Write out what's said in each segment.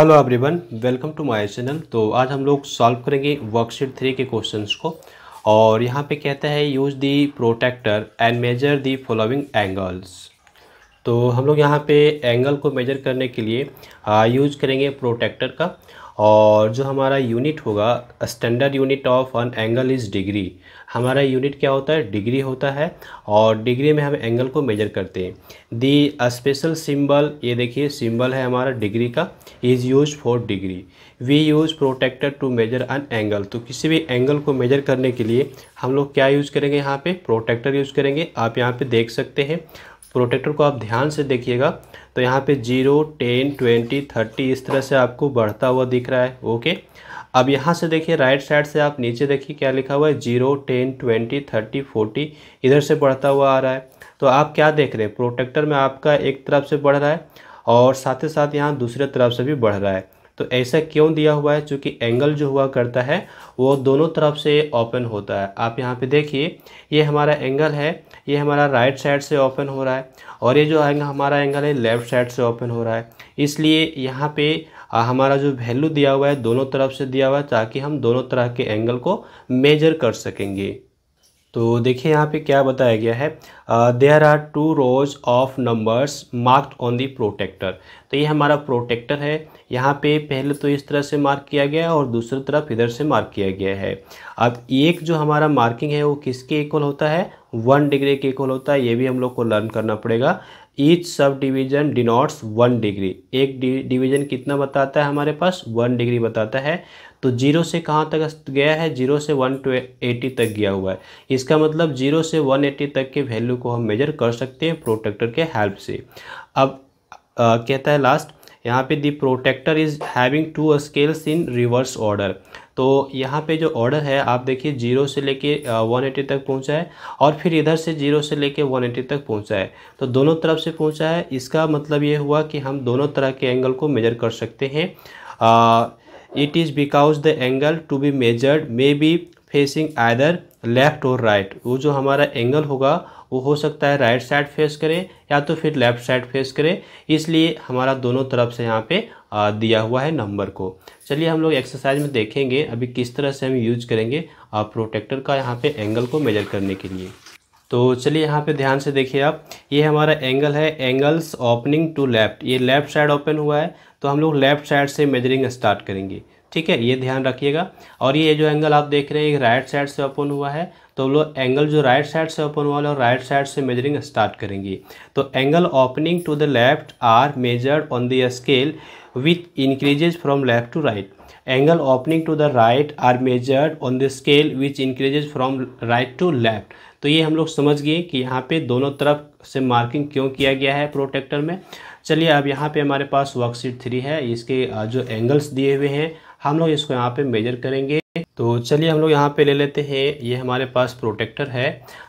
hello everyone welcome to my channel तो आज हम लोग सॉल्व करेंगे वर्कशीट थ्री के क्वेश्चंस को और यहाँ पे कहता है use the protractor and measure the following angles तो हम लोग यहाँ पे एंगल को मेजर करने के लिए यूज करेंगे प्रोटेक्टर का और जो हमारा यूनिट होगा standard unit of an angle is degree हमारा यूनिट क्या होता है डिग्री होता है और डिग्री में हम एंगल को मेजर करते हैं दी स्पेशल सिंबल ये देखिए सिंबल है हमारा डिग्री का is use for degree we use protractor to measure an angle तो किसी भी एंगल को मेजर करने के लिए हम लोग क्या यूज़ करेंगे यहाँ पे प्रोटेक्टर यूज़ करेंगे आप यहाँ पे देख सकते हैं प्रोटेक्टर को आप ध्यान से देखिएगा तो यहाँ पे जीरो टेन ट्वेंटी थर्टी इस तरह से आपको बढ़ता हुआ दिख रहा है ओके अब यहाँ से देखिए राइट साइड से आप नीचे देखिए क्या लिखा हुआ है zero ten twenty thirty forty इधर से बढ़ता हुआ आ रहा है तो आप क्या देख रहे हैं प्रोटेक्टर में आपका एक तरफ से बढ़ रहा है और साथ ही साथ यहाँ दूसरे तरफ से भी बढ़ रहा है तो ऐसा क्यों दिया हुआ है चूँकि एंगल जो हुआ करता है वो दोनों तरफ से ओपन होता है आप यहाँ पे देखिए ये हमारा एंगल है ये हमारा राइट साइड से ओपन हो रहा है और ये जो एंगल हमारा एंगल है लेफ़्ट साइड से ओपन हो रहा है इसलिए यहाँ पे हमारा जो वैल्यू दिया हुआ है दोनों तरफ से दिया हुआ है ताकि हम दोनों तरह के एंगल को मेजर कर सकेंगे तो देखिए यहाँ पे क्या बताया गया है there are two rows of numbers marked on the protractor तो ये हमारा प्रोटेक्टर है यहाँ पे पहले तो इस तरह से मार्क किया गया है और दूसरी तरफ इधर से मार्क किया गया है अब एक जो हमारा मार्किंग है वो किसके इक्वल होता है वन डिग्री के इक्वल होता है ये भी हम लोग को लर्न करना पड़ेगा each subdivision denotes one degree एक डिवीजन कितना बताता है हमारे पास वन डिग्री बताता है तो जीरो से कहाँ तक गया है जीरो से वन टू एटी तक गया हुआ है इसका मतलब जीरो से वन एटी तक के वैल्यू को हम मेजर कर सकते हैं प्रोटेक्टर के हेल्प से अब आ, कहता है लास्ट यहाँ पे the protractor is having two scales in reverse order तो यहाँ पे जो ऑर्डर है आप देखिए जीरो से लेके वन एटी तक पहुँचा है और फिर इधर से जीरो से लेके वन एटी तक पहुँचा है तो दोनों तरफ से पहुँचा है इसका मतलब ये हुआ कि हम दोनों तरह के एंगल को मेजर कर सकते हैं it is because the angle to be measured may be facing either left or right वो जो हमारा एंगल होगा वो हो सकता है राइट साइड फेस करे या तो फिर लेफ्ट साइड फेस करे इसलिए हमारा दोनों तरफ से यहाँ पे दिया हुआ है नंबर को चलिए हम लोग एक्सरसाइज में देखेंगे अभी किस तरह से हम यूज करेंगे प्रोटेक्टर का यहाँ पे एंगल को मेजर करने के लिए तो चलिए यहाँ पे ध्यान से देखिए आप ये हमारा एंगल है एंगल्स ओपनिंग टू लेफ्ट ये लेफ्ट साइड ओपन हुआ है तो हम लोग लेफ्ट साइड से मेजरिंग स्टार्ट करेंगे ठीक है ये ध्यान रखिएगा और ये जो एंगल आप देख रहे हैं राइट साइड से ओपन हुआ है तो हम लोग एंगल जो राइट साइड से ओपन हुआ है और राइट साइड से मेजरिंग स्टार्ट करेंगे तो angle opening to the left are measured on the scale with increases from left to right angle opening to the right are measured on the scale which increases from right to left तो ये हम लोग समझ गए कि यहाँ पे दोनों तरफ से मार्किंग क्यों किया गया है प्रोटेक्टर में चलिए अब यहाँ पे हमारे पास वर्कशीट थ्री है इसके जो एंगल्स दिए हुए हैं हम लोग इसको यहाँ पे मेजर करेंगे तो चलिए हम लोग यहाँ पे ले लेते हैं ये हमारे पास प्रोटेक्टर है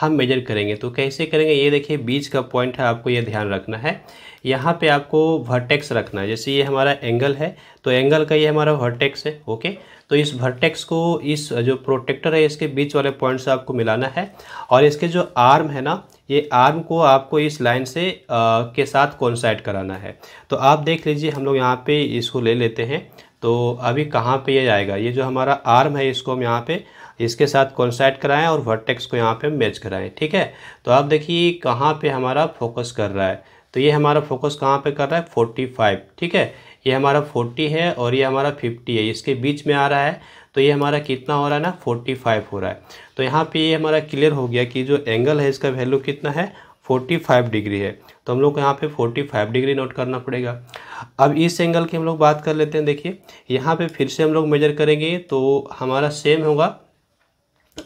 हम मेजर करेंगे तो कैसे करेंगे ये देखिए बीच का पॉइंट है आपको ये ध्यान रखना है यहाँ पे आपको वर्टेक्स रखना है जैसे ये हमारा एंगल है तो एंगल का ये हमारा वर्टेक्स है ओके तो इस वर्टेक्स को इस जो प्रोटेक्टर है इसके बीच वाले पॉइंट से आपको मिलाना है और इसके जो आर्म है ना ये आर्म को आपको इस लाइन से आ, के साथ कॉन्साइड कराना है तो आप देख लीजिए हम लोग यहाँ पे इसको ले लेते हैं तो अभी कहाँ पे ये जाएगा ये जो हमारा आर्म है इसको हम यहाँ पे इसके साथ कॉन्साइड कराएं और वर्टेक्स को यहाँ पे मैच कराएं ठीक है तो आप देखिए कहाँ पे हमारा फोकस कर रहा है तो ये हमारा फोकस कहाँ पे कर रहा है 45 ठीक है ये हमारा 40 है और ये हमारा 50 है इसके बीच में आ रहा है तो ये हमारा कितना हो रहा है ना फोर्टी फाइव हो रहा है तो यहाँ पे ये हमारा क्लियर हो गया कि जो एंगल है इसका वैल्यू कितना है फोर्टी फाइव डिग्री है तो हम लोग को यहाँ पे फोर्टी फाइव डिग्री नोट करना पड़ेगा अब इस एंगल की हम लोग बात कर लेते हैं देखिए यहाँ पे फिर से हम लोग मेजर करेंगे तो हमारा सेम होगा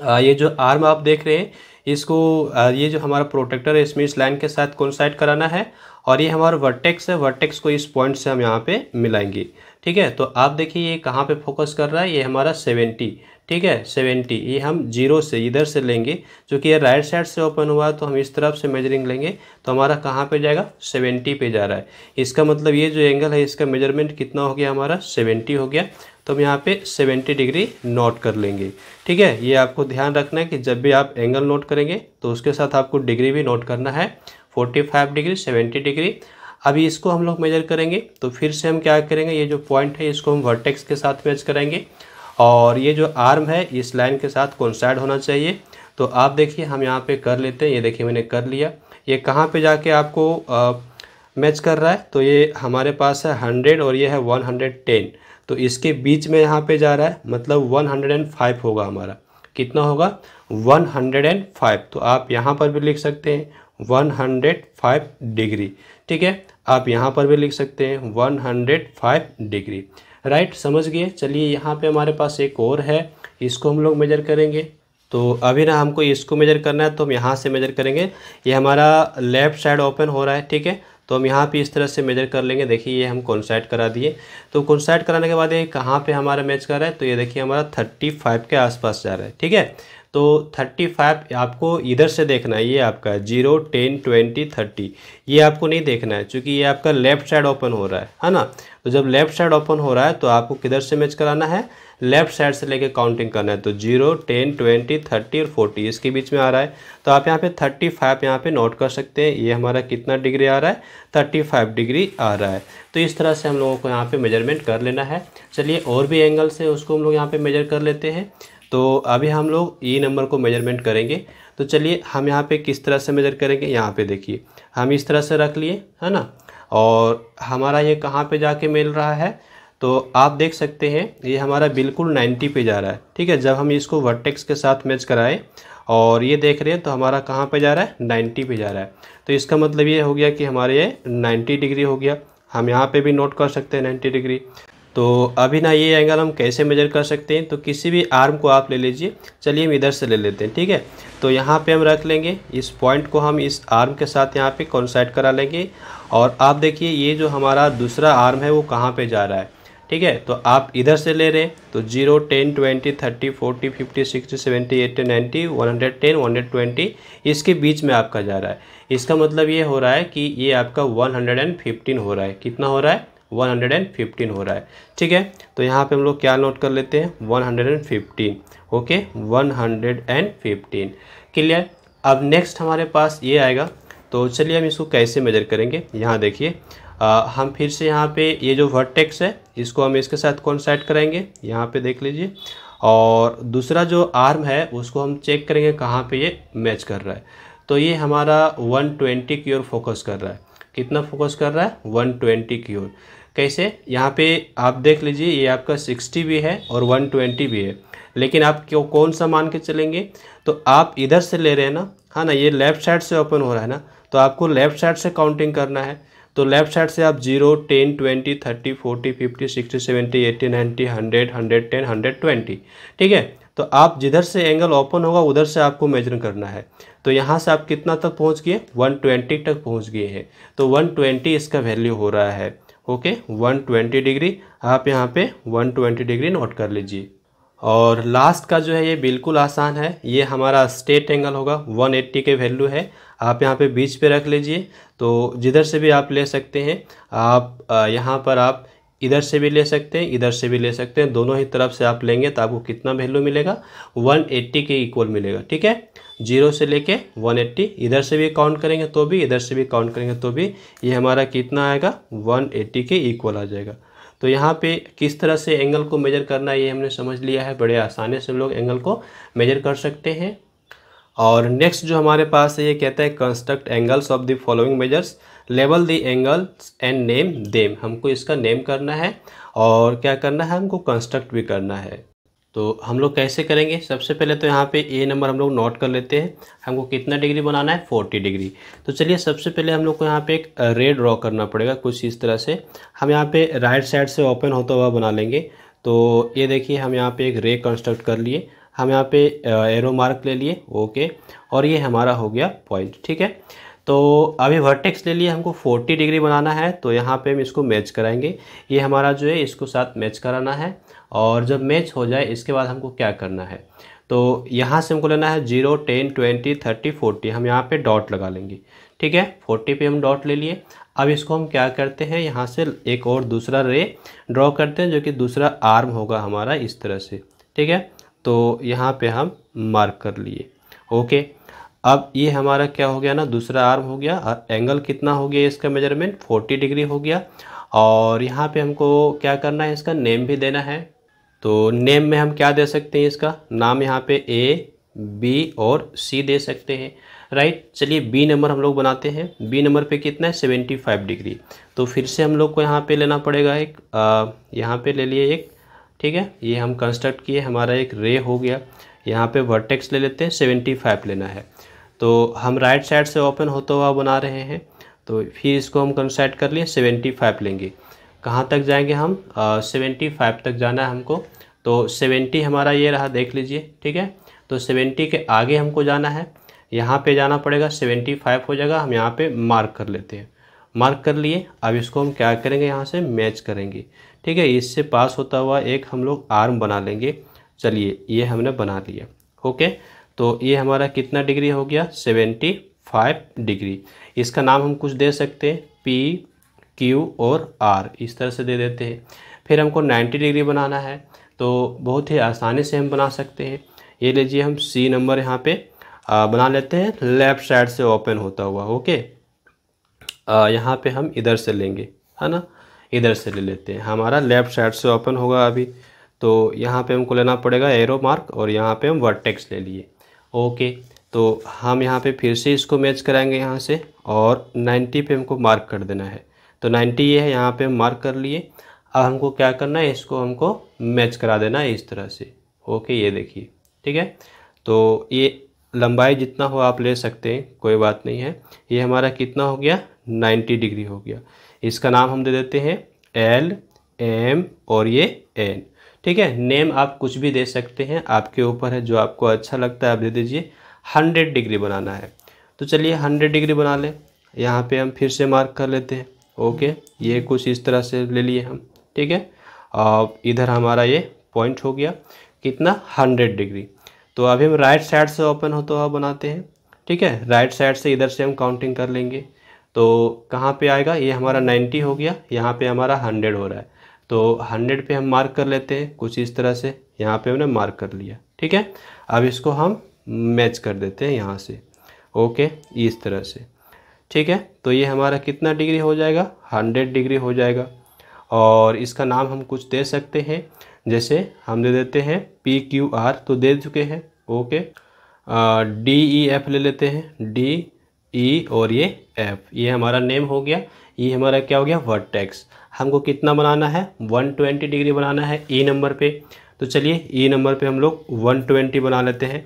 आ, ये जो आर्म आप देख रहे हैं इसको आ, ये जो हमारा प्रोटेक्टर है इसमें इस लाइन के साथ कौन कराना है और ये हमारा वर्टेक्स है वर्टेक्स को इस पॉइंट से हम यहाँ पे मिलाएंगे ठीक है तो आप देखिए ये कहाँ पे फोकस कर रहा है ये हमारा सेवेंटी ठीक है सेवेंटी ये हम जीरो से इधर से लेंगे क्योंकि ये राइट साइड से ओपन हुआ तो हम इस तरफ से मेजरिंग लेंगे तो हमारा कहाँ पे जाएगा सेवेंटी पे जा रहा है इसका मतलब ये जो एंगल है इसका मेजरमेंट कितना हो गया हमारा सेवेंटी हो गया तो हम यहाँ पे 70 डिग्री नोट कर लेंगे ठीक है ये आपको ध्यान रखना है कि जब भी आप एंगल नोट करेंगे तो उसके साथ आपको डिग्री भी नोट करना है 45 डिग्री 70 डिग्री अभी इसको हम लोग मेजर करेंगे तो फिर से हम क्या करेंगे ये जो पॉइंट है इसको हम वर्टेक्स के साथ मैच करेंगे और ये जो आर्म है इस लाइन के साथ कॉन्साइड होना चाहिए तो आप देखिए हम यहाँ पे कर लेते हैं ये देखिए मैंने कर लिया ये कहाँ पे जाके आपको मैच कर रहा है तो ये हमारे पास है हंड्रेड और ये है वन हंड्रेड टेन तो इसके बीच में यहाँ पे जा रहा है मतलब वन हंड्रेड एंड फाइव होगा हमारा कितना होगा वन हंड्रेड एंड फाइव तो आप यहाँ पर भी लिख सकते हैं वन हंड्रेड फाइव डिग्री ठीक है आप यहाँ पर भी लिख सकते हैं one hundred five degree right समझ गए चलिए यहाँ पे हमारे पास एक और है इसको हम लोग मेजर करेंगे तो अभी ना हमको इसको मेजर करना है तो हम यहाँ से मेजर करेंगे ये हमारा लेफ़्ट साइड ओपन हो रहा है ठीक है तो हम यहाँ पे इस तरह से मेजर कर लेंगे देखिए ये हम कॉन्सैट करा दिए तो कॉन्सैट कराने के बाद ये कहाँ पे हमारा मैच कर रहा है तो ये देखिए हमारा थर्टी फाइव के आसपास जा रहा है ठीक है तो थर्टी फाइव आपको इधर से देखना है ये आपका जीरो टेन ट्वेंटी थर्टी ये आपको नहीं देखना है क्योंकि ये आपका लेफ्ट साइड ओपन हो रहा है है ना तो जब लेफ्ट साइड ओपन हो रहा है तो आपको किधर से मैच कराना है लेफ्ट साइड से लेके काउंटिंग करना है तो जीरो टेन ट्वेंटी थर्टी और फोर्टी इसके बीच में आ रहा है तो आप यहाँ पे थर्टी फाइव यहाँ पे नोट कर सकते हैं ये हमारा कितना डिग्री आ रहा है थर्टी फाइव डिग्री आ रहा है तो इस तरह से हम लोगों को यहाँ पे मेजरमेंट कर लेना है चलिए और भी एंगल से उसको हम लोग यहाँ पे मेजर कर लेते हैं तो अभी हम लोग ई e नंबर को मेजरमेंट करेंगे तो चलिए हम यहाँ पे किस तरह से मेजर करेंगे यहाँ पे देखिए हम इस तरह से रख लिए है ना और हमारा ये कहाँ पे जाके मिल रहा है तो आप देख सकते हैं ये हमारा बिल्कुल 90 पे जा रहा है ठीक है जब हम इसको वर्टेक्स के साथ मैच कराएं और ये देख रहे हैं तो हमारा कहाँ पे जा रहा है 90 पे जा रहा है तो इसका मतलब ये हो गया कि हमारे ये नाइन्टी डिग्री हो गया हम यहाँ पर भी नोट कर सकते हैं नाइन्टी डिग्री तो अभी ना ये एंगल हम कैसे मेजर कर सकते हैं तो किसी भी आर्म को आप ले लीजिए चलिए हम इधर से ले लेते हैं ठीक है तो यहाँ पे हम रख लेंगे इस पॉइंट को हम इस आर्म के साथ यहाँ पे कॉन्साइड करा लेंगे और आप देखिए ये जो हमारा दूसरा आर्म है वो कहाँ पे जा रहा है ठीक है तो आप इधर से ले रहे हैं तो zero ten twenty thirty forty fifty sixty seventy eighty ninety one hundred ten one hundred twenty इसके बीच में आपका जा रहा है इसका मतलब ये हो रहा है कि ये आपका वन हंड्रेड एंड फिफ्टीन हो रहा है कितना हो रहा है 115 हो रहा है ठीक है तो यहाँ पे हम लोग क्या नोट कर लेते हैं 115 ओके 115 क्लियर अब नेक्स्ट हमारे पास ये आएगा तो चलिए हम इसको कैसे मेजर करेंगे यहाँ देखिए हम फिर से यहाँ पे ये जो वर्टेक्स है इसको हम इसके साथ कौन सेट कराएंगे यहाँ पे देख लीजिए और दूसरा जो आर्म है उसको हम चेक करेंगे कहाँ पे ये मैच कर रहा है तो ये हमारा 120 की ओर फोकस कर रहा है कितना फोकस कर रहा है 120 की ओर कैसे यहाँ पे आप देख लीजिए ये आपका 60 भी है और 120 भी है लेकिन आप क्यों कौन सा मान के चलेंगे तो आप इधर से ले रहे हैं ना हाँ ना ये लेफ़्ट साइड से ओपन हो रहा है ना तो आपको लेफ़्ट साइड से काउंटिंग करना है तो लेफ़्ट साइड से आप zero ten twenty thirty forty fifty sixty seventy eighty ninety hundred hundred ten hundred twenty ठीक है तो आप जिधर से एंगल ओपन होगा उधर से आपको मेजर करना है तो यहाँ से आप कितना तक पहुँच गए 120 तक पहुँच गए हैं तो 120 इसका वैल्यू हो रहा है ओके वन 120 डिग्री आप यहाँ पे 120 डिग्री नोट कर लीजिए और लास्ट का जो है ये बिल्कुल आसान है ये हमारा स्टेट एंगल होगा 180 के वैल्यू है आप यहाँ पे बीच पे रख लीजिए तो जिधर से भी आप ले सकते हैं आप यहाँ पर आप इधर से भी ले सकते हैं इधर से भी ले सकते हैं दोनों ही तरफ से आप लेंगे तो आपको कितना वैल्यू मिलेगा 180 के इक्वल मिलेगा ठीक है जीरो से लेके 180 इधर से भी काउंट करेंगे तो भी इधर से भी काउंट करेंगे तो भी ये हमारा कितना आएगा 180 के इक्वल आ जाएगा तो यहाँ पे किस तरह से एंगल को मेजर करना ये हमने समझ लिया है बड़े आसानी से लोग एंगल को मेजर कर सकते हैं और नेक्स्ट जो हमारे पास है ये कहता है construct angles of the following measures level the angles and name them हमको इसका नेम करना है और क्या करना है हमको कंस्ट्रक्ट भी करना है तो हम लोग कैसे करेंगे सबसे पहले तो यहाँ पे ए नंबर हम लोग नोट कर लेते हैं हमको कितना डिग्री बनाना है 40 डिग्री तो चलिए सबसे पहले हम लोग को यहाँ पे एक रे ड्रॉ करना पड़ेगा कुछ इस तरह से हम यहाँ पे राइट साइड से ओपन होता हुआ बना लेंगे तो ये देखिए हम यहाँ पे एक रे कंस्ट्रक्ट कर लिए हम यहाँ पे एरो मार्क ले लिए ओके और ये हमारा हो गया पॉइंट ठीक है तो अभी वर्टेक्स ले लिए हमको 40 डिग्री बनाना है तो यहाँ पे हम इसको मैच कराएंगे ये हमारा जो है इसको साथ मैच कराना है और जब मैच हो जाए इसके बाद हमको क्या करना है तो यहाँ से हमको लेना है zero ten twenty thirty forty हम यहाँ पे डॉट लगा लेंगे ठीक है फोर्टी पे हम डॉट ले लिए अब इसको हम क्या करते हैं यहाँ से एक और दूसरा रे ड्रॉ करते हैं जो कि दूसरा आर्म होगा हमारा इस तरह से ठीक है तो यहाँ पे हम मार्क कर लिए ओके अब ये हमारा क्या हो गया ना दूसरा आर्म हो गया और एंगल कितना हो गया इसका मेजरमेंट 40 डिग्री हो गया और यहाँ पे हमको क्या करना है इसका नेम भी देना है तो नेम में हम क्या दे सकते हैं इसका नाम यहाँ पे ए बी और सी दे सकते हैं राइट चलिए बी नंबर हम लोग बनाते हैं बी नंबर पे कितना है सेवेंटी फाइव डिग्री तो फिर से हम लोग को यहाँ पे लेना पड़ेगा एक यहाँ पे ले लिए एक ठीक है ये हम कंस्ट्रक्ट किए हमारा एक रे हो गया यहाँ पे वर्टेक्स ले लेते हैं सेवेंटी फाइव लेना है तो हम राइट साइड से ओपन होता हुआ बना रहे हैं तो फिर इसको हम कंसेट कर लिए सेवेंटी फाइव लेंगे कहाँ तक जाएंगे हम सेवेंटी फाइव तक जाना है हमको तो सेवेंटी हमारा ये रहा देख लीजिए ठीक है तो सेवेंटी के आगे हमको जाना है यहाँ पे जाना पड़ेगा सेवेंटी फाइव हो जाएगा हम यहाँ पे मार्क कर लेते हैं मार्क कर लिए अब इसको हम क्या करेंगे यहाँ से मैच करेंगे ठीक है इससे पास होता हुआ एक हम लोग आर्म बना लेंगे चलिए ये हमने बना लिया ओके तो ये हमारा कितना डिग्री हो गया सेवेंटी फाइव डिग्री इसका नाम हम कुछ दे सकते हैं पी क्यू और आर इस तरह से दे देते हैं फिर हमको 90 डिग्री बनाना है तो बहुत ही आसानी से हम बना सकते हैं ये लीजिए हम सी नंबर यहाँ पे बना लेते हैं लेफ़्ट साइड से ओपन होता हुआ ओके यहाँ पे हम इधर से लेंगे है ना इधर से ले लेते हैं हमारा लेफ़्ट साइड से ओपन होगा अभी तो यहाँ पे हमको लेना पड़ेगा एरो मार्क और यहाँ पे हम वर्टेक्स ले लिए ओके तो हम यहाँ पे फिर से इसको मैच कराएंगे यहाँ से और 90 पे हमको मार्क कर देना है तो 90 ये है यहाँ पे हम मार्क कर लिए अब हमको क्या करना है इसको हमको मैच करा देना है इस तरह से ओके ये देखिए ठीक है तो ये लंबाई जितना हो आप ले सकते हैं कोई बात नहीं है ये हमारा कितना हो गया 90 डिग्री हो गया इसका नाम हम दे देते हैं एल एम और ये एन ठीक है नेम आप कुछ भी दे सकते हैं आपके ऊपर है जो आपको अच्छा लगता है आप दे दीजिए हंड्रेड डिग्री बनाना है तो चलिए हंड्रेड डिग्री बना लें यहाँ पे हम फिर से मार्क कर लेते हैं ओके ये कुछ इस तरह से ले लिए हम ठीक है और इधर हमारा ये पॉइंट हो गया कितना हंड्रेड डिग्री तो अभी हम राइट साइड से ओपन होता हुआ बनाते हैं ठीक है राइट साइड से इधर से हम काउंटिंग कर लेंगे तो कहाँ पे आएगा ये हमारा नाइन्टी हो गया यहाँ पे हमारा हंड्रेड हो रहा है तो 100 पे हम मार्क कर लेते हैं कुछ इस तरह से यहाँ पे हमने मार्क कर लिया ठीक है अब इसको हम मैच कर देते हैं यहाँ से ओके इस तरह से ठीक है तो ये हमारा कितना डिग्री हो जाएगा 100 डिग्री हो जाएगा और इसका नाम हम कुछ दे सकते हैं जैसे हम दे देते हैं पी क्यू आर तो दे चुके हैं ओके डी ई एफ ले लेते हैं डी ई e और ये एफ ये हमारा नेम हो गया ये हमारा क्या हो गया वर्टेक्स हमको कितना बनाना है 120 डिग्री बनाना है ई e नंबर पे तो चलिए ई e नंबर पे हम लोग 120 बना लेते हैं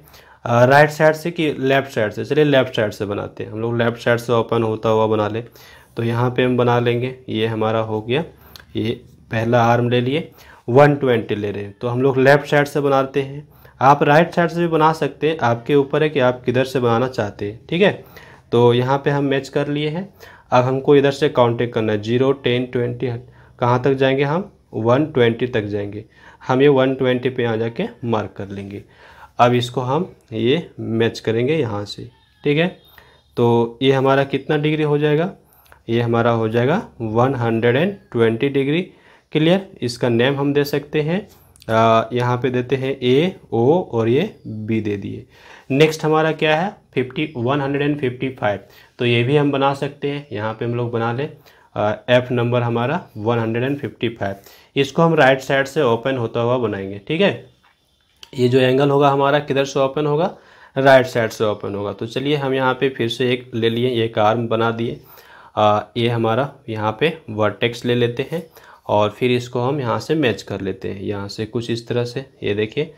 राइट साइड से कि लेफ़्ट साइड से चलिए लेफ़्ट साइड से बनाते हैं हम लोग लेफ़्ट साइड से ओपन होता हुआ बना लें तो यहाँ पे हम बना लेंगे ये हमारा हो गया ये पहला आर्म ले लिए 120 ले रहे हैं तो हम लोग लेफ़्ट साइड से बनाते हैं आप राइट साइड से भी बना सकते हैं आपके ऊपर है कि आप किधर से बनाना चाहते हैं ठीक है तो यहाँ पे हम मैच कर लिए हैं अब हमको इधर से काउंटिंग करना है जीरो टेन ट्वेंटी कहाँ तक जाएंगे हम वन ट्वेंटी तक जाएंगे हम ये वन ट्वेंटी पर यहाँ जाके मार्क कर लेंगे अब इसको हम ये मैच करेंगे यहाँ से ठीक है तो ये हमारा कितना डिग्री हो जाएगा ये हमारा हो जाएगा one hundred and twenty degree clear इसका नेम हम दे सकते हैं यहाँ पे देते हैं ए ओ और ये बी दे दिए नेक्स्ट हमारा क्या है fifty one hundred and fifty five तो ये भी हम बना सकते हैं यहाँ पे हम लोग बना लें एफ नंबर हमारा one hundred and fifty five इसको हम राइट साइड से ओपन होता हुआ बनाएंगे ठीक है ये जो एंगल होगा हमारा किधर से ओपन होगा राइट साइड से ओपन होगा तो चलिए हम यहाँ पे फिर से एक ले लिए एक आर्म बना दिए ये हमारा यहाँ पे वर्टेक्स ले लेते हैं और फिर इसको हम यहाँ से मैच कर लेते हैं यहाँ से कुछ इस तरह से ये देखिए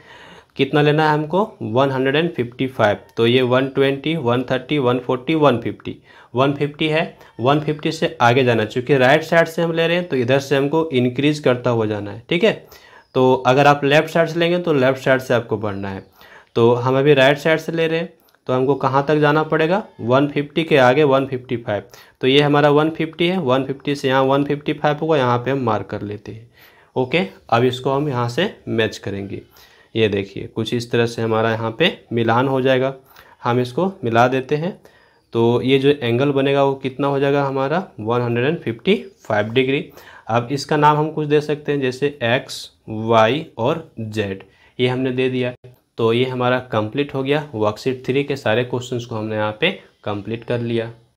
कितना लेना है हमको 155 तो ये 120, 130, 140, 150 150 है 150 से आगे जाना चूँकि राइट साइड से हम ले रहे हैं तो इधर से हमको इंक्रीज करता हुआ जाना है ठीक है तो अगर आप लेफ़्ट साइड से लेंगे तो लेफ़्ट साइड से आपको बढ़ना है तो हम अभी राइट साइड से ले रहे हैं तो हमको कहाँ तक जाना पड़ेगा 150 के आगे 155 तो ये हमारा 150 है 150 से यहाँ 155 होगा यहाँ पर हम मार्क कर लेते हैं ओके अब इसको हम यहाँ से मैच करेंगे ये देखिए कुछ इस तरह से हमारा यहाँ पे मिलान हो जाएगा हम इसको मिला देते हैं तो ये जो एंगल बनेगा वो कितना हो जाएगा हमारा 155 डिग्री अब इसका नाम हम कुछ दे सकते हैं जैसे एक्स वाई और जेड ये हमने दे दिया तो ये हमारा कंप्लीट हो गया वर्कशीट थ्री के सारे क्वेश्चंस को हमने यहाँ पे कंप्लीट कर लिया